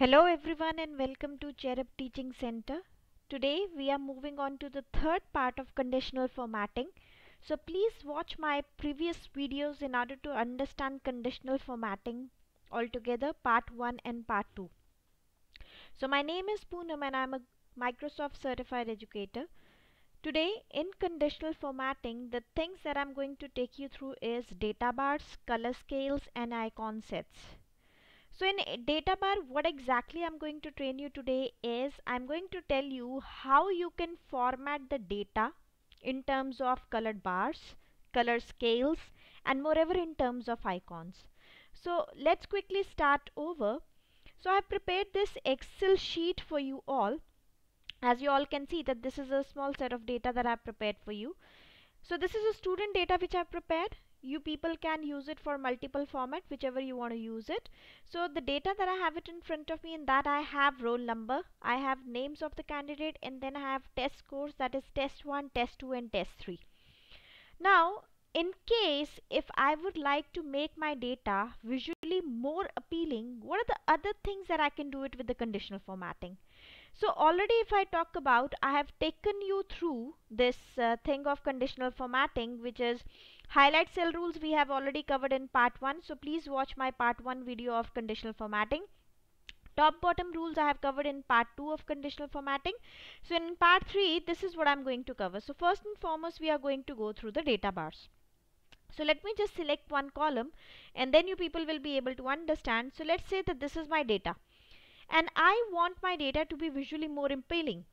Hello everyone and welcome to Cherub Teaching Center. Today we are moving on to the third part of conditional formatting. So please watch my previous videos in order to understand conditional formatting altogether part 1 and part 2. So my name is Poonam and I am a Microsoft certified educator. Today in conditional formatting the things that I am going to take you through is data bars, color scales and icon sets. So in eh, data bar, what exactly I'm going to train you today is I'm going to tell you how you can format the data in terms of colored bars, color scales and moreover in terms of icons. So let's quickly start over. So I've prepared this Excel sheet for you all. As you all can see that this is a small set of data that I've prepared for you. So this is a student data which I've prepared you people can use it for multiple format whichever you want to use it so the data that I have it in front of me in that I have roll number I have names of the candidate and then I have test scores that is test 1 test 2 and test 3 now in case if I would like to make my data visually more appealing what are the other things that I can do it with the conditional formatting so already if I talk about I have taken you through this uh, thing of conditional formatting which is Highlight cell rules we have already covered in part 1. So please watch my part 1 video of conditional formatting top bottom rules I have covered in part 2 of conditional formatting. So in part 3 this is what I'm going to cover. So first and foremost we are going to go through the data bars. So let me just select one column and then you people will be able to understand. So let's say that this is my data and I want my data to be visually more appealing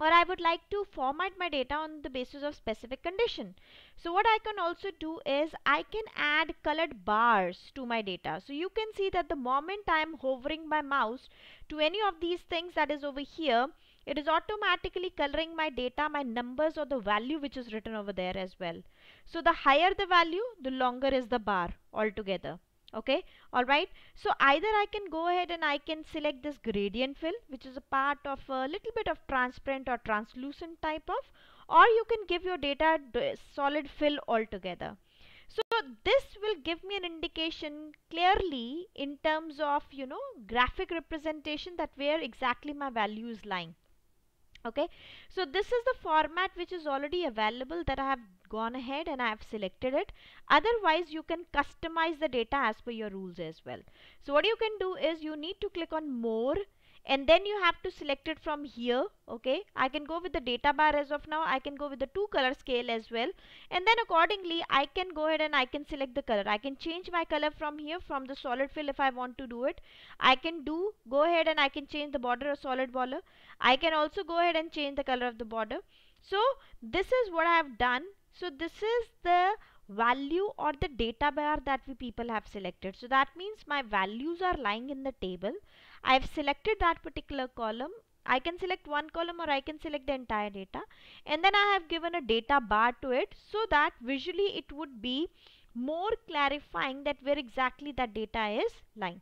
or I would like to format my data on the basis of specific condition. So what I can also do is I can add colored bars to my data. So you can see that the moment I am hovering my mouse to any of these things that is over here, it is automatically coloring my data, my numbers or the value which is written over there as well. So the higher the value, the longer is the bar altogether okay all right so either I can go ahead and I can select this gradient fill which is a part of a little bit of transparent or translucent type of or you can give your data solid fill altogether so this will give me an indication clearly in terms of you know graphic representation that where exactly my value is lying okay so this is the format which is already available that I have gone ahead and I have selected it otherwise you can customize the data as per your rules as well so what you can do is you need to click on more and then you have to select it from here okay I can go with the data bar as of now I can go with the two color scale as well and then accordingly I can go ahead and I can select the color I can change my color from here from the solid fill if I want to do it I can do go ahead and I can change the border or solid border I can also go ahead and change the color of the border so this is what I have done so this is the value or the data bar that we people have selected. So that means my values are lying in the table. I've selected that particular column I can select one column or I can select the entire data and then I have given a data bar to it so that visually it would be more clarifying that where exactly that data is lying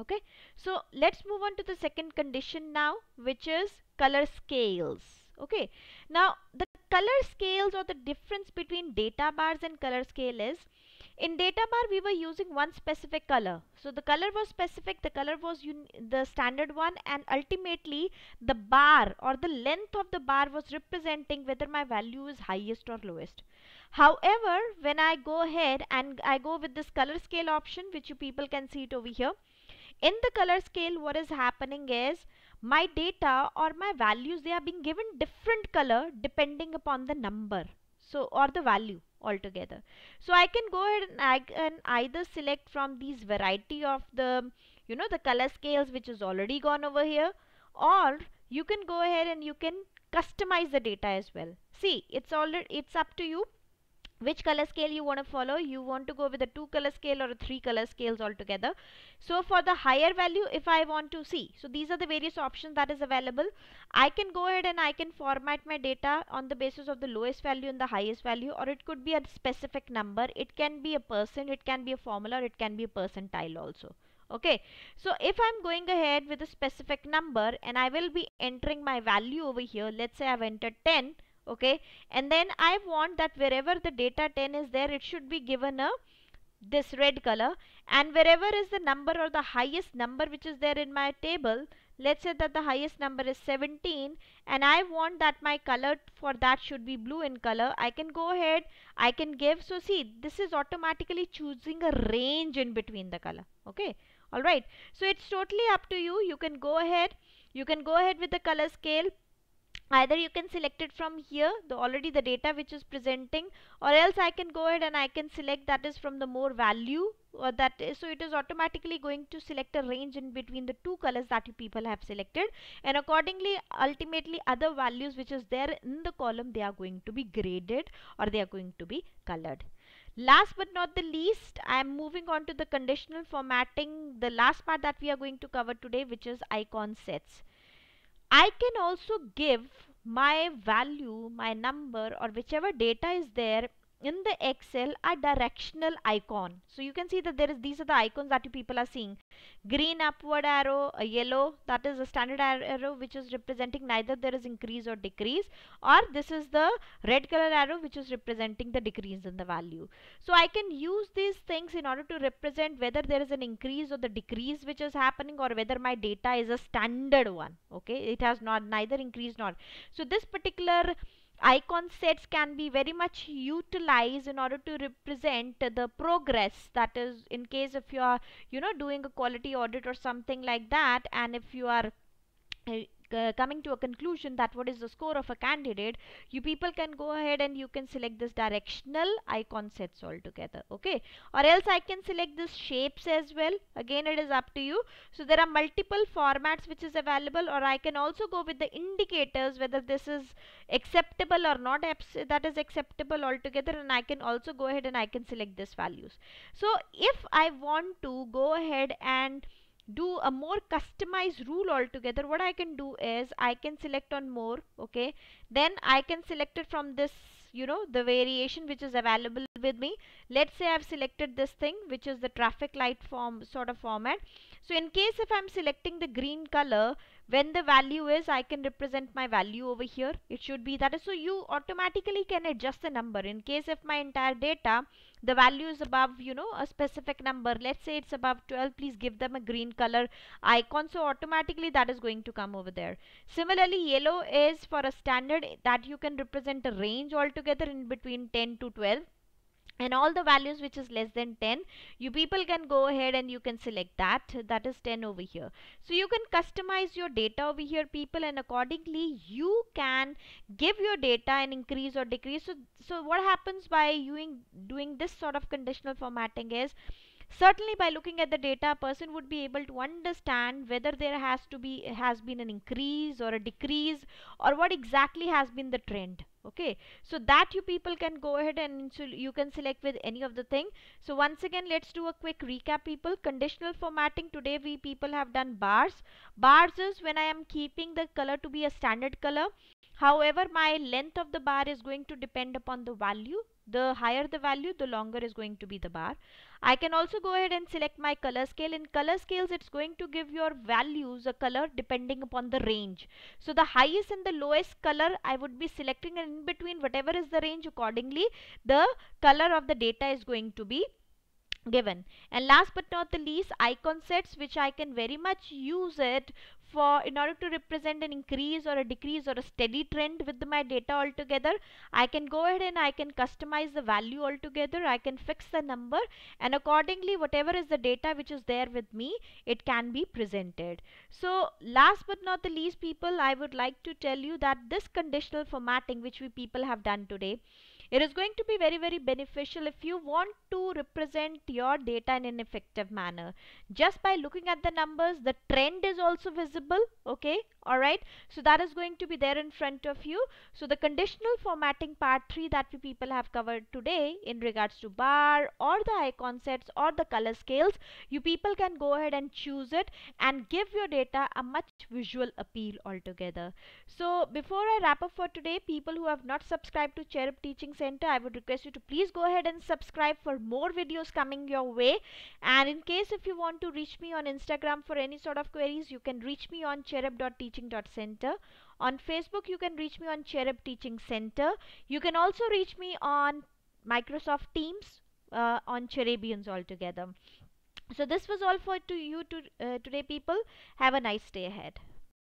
okay so let's move on to the second condition now which is color scales okay now the color scales or the difference between data bars and color scale is in data bar we were using one specific color so the color was specific the color was the standard one and ultimately the bar or the length of the bar was representing whether my value is highest or lowest however when i go ahead and i go with this color scale option which you people can see it over here in the color scale what is happening is my data or my values they are being given different color depending upon the number so or the value altogether so I can go ahead and I can either select from these variety of the you know the color scales which is already gone over here or you can go ahead and you can customize the data as well see it's all it's up to you which color scale you want to follow you want to go with a two color scale or a three color scales altogether so for the higher value if i want to see so these are the various options that is available i can go ahead and i can format my data on the basis of the lowest value and the highest value or it could be a specific number it can be a person, it can be a formula it can be a percentile also okay so if i'm going ahead with a specific number and i will be entering my value over here let's say i've entered 10 okay and then I want that wherever the data 10 is there it should be given a this red color and wherever is the number or the highest number which is there in my table let's say that the highest number is 17 and I want that my color for that should be blue in color I can go ahead I can give so see this is automatically choosing a range in between the color okay alright so it's totally up to you you can go ahead you can go ahead with the color scale either you can select it from here the already the data which is presenting or else I can go ahead and I can select that is from the more value or that is so it is automatically going to select a range in between the two colors that you people have selected and accordingly ultimately other values which is there in the column they are going to be graded or they are going to be colored last but not the least i am moving on to the conditional formatting the last part that we are going to cover today which is icon sets I can also give my value, my number or whichever data is there in the excel a directional icon so you can see that there is these are the icons that you people are seeing green upward arrow a uh, yellow that is a standard arrow which is representing neither there is increase or decrease or this is the red color arrow which is representing the decrease in the value so i can use these things in order to represent whether there is an increase or the decrease which is happening or whether my data is a standard one okay it has not neither increase nor so this particular icon sets can be very much utilized in order to represent the progress that is in case if you are you know doing a quality audit or something like that and if you are uh, coming to a conclusion that what is the score of a candidate you people can go ahead and you can select this directional icon sets altogether okay or else I can select this shapes as well again it is up to you so there are multiple formats which is available or I can also go with the indicators whether this is acceptable or not that is acceptable altogether and I can also go ahead and I can select this values so if I want to go ahead and do a more customized rule altogether what I can do is I can select on more okay then I can select it from this you know the variation which is available with me let's say I've selected this thing which is the traffic light form sort of format so in case if I'm selecting the green color when the value is I can represent my value over here it should be that is so you automatically can adjust the number in case if my entire data the value is above you know a specific number let's say it's above 12 please give them a green color icon so automatically that is going to come over there similarly yellow is for a standard that you can represent a range altogether in between 10 to 12 and all the values which is less than 10 you people can go ahead and you can select that that is 10 over here so you can customize your data over here people and accordingly you can give your data an increase or decrease so, so what happens by doing, doing this sort of conditional formatting is certainly by looking at the data a person would be able to understand whether there has to be has been an increase or a decrease or what exactly has been the trend okay so that you people can go ahead and you can select with any of the thing so once again let's do a quick recap people conditional formatting today we people have done bars bars is when i am keeping the color to be a standard color however my length of the bar is going to depend upon the value the higher the value the longer is going to be the bar I can also go ahead and select my color scale in color scales it's going to give your values a color depending upon the range so the highest and the lowest color I would be selecting and in between whatever is the range accordingly the color of the data is going to be given and last but not the least icon sets which I can very much use it for in order to represent an increase or a decrease or a steady trend with my data altogether I can go ahead and I can customize the value altogether I can fix the number and accordingly whatever is the data which is there with me it can be presented so last but not the least people I would like to tell you that this conditional formatting which we people have done today it is going to be very, very beneficial if you want to represent your data in an effective manner. Just by looking at the numbers, the trend is also visible. Okay. All right. So that is going to be there in front of you. So the conditional formatting part three that we people have covered today in regards to bar or the icon sets or the color scales, you people can go ahead and choose it and give your data a much visual appeal altogether. So before I wrap up for today, people who have not subscribed to Cherub Teaching Center, I would request you to please go ahead and subscribe for more videos coming your way. And in case if you want to reach me on Instagram for any sort of queries, you can reach me on cherub.teaching.center. On Facebook, you can reach me on Cherub Teaching Center. You can also reach me on Microsoft Teams uh, on Cherubians altogether so this was all for to you to, uh, today people have a nice day ahead